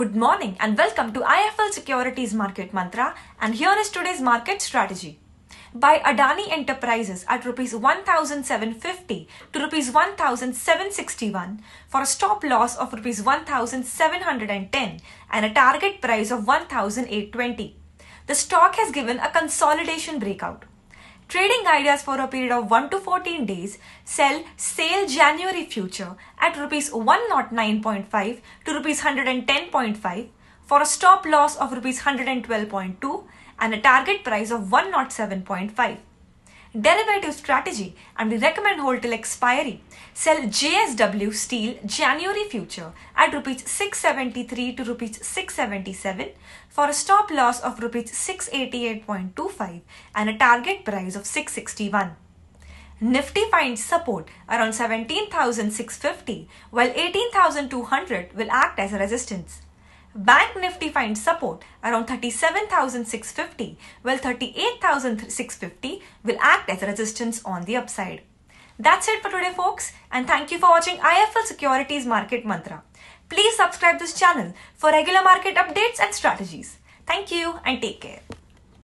Good morning and welcome to IFL Securities Market Mantra and here is today's market strategy. By Adani Enterprises at rupees 1750 to rupees 1761 for a stop loss of rupees 1710 and a target price of 1820. The stock has given a consolidation breakout. Trading ideas for a period of 1 to 14 days. Sell sale January future at rupees 109.5 to rupees 110.5 for a stop loss of rupees 112.2 and a target price of 107.5 derivative strategy and we recommend hold till expiry. Sell JSW Steel January future at rupees 673 to rupees 677 for a stop loss of rupees 688.25 and a target price of 661. Nifty finds support around 17,650 while 18,200 will act as a resistance. Bank Nifty finds support around 37,650 while 38,650 will act as resistance on the upside. That's it for today folks and thank you for watching IFL Securities Market Mantra. Please subscribe this channel for regular market updates and strategies. Thank you and take care.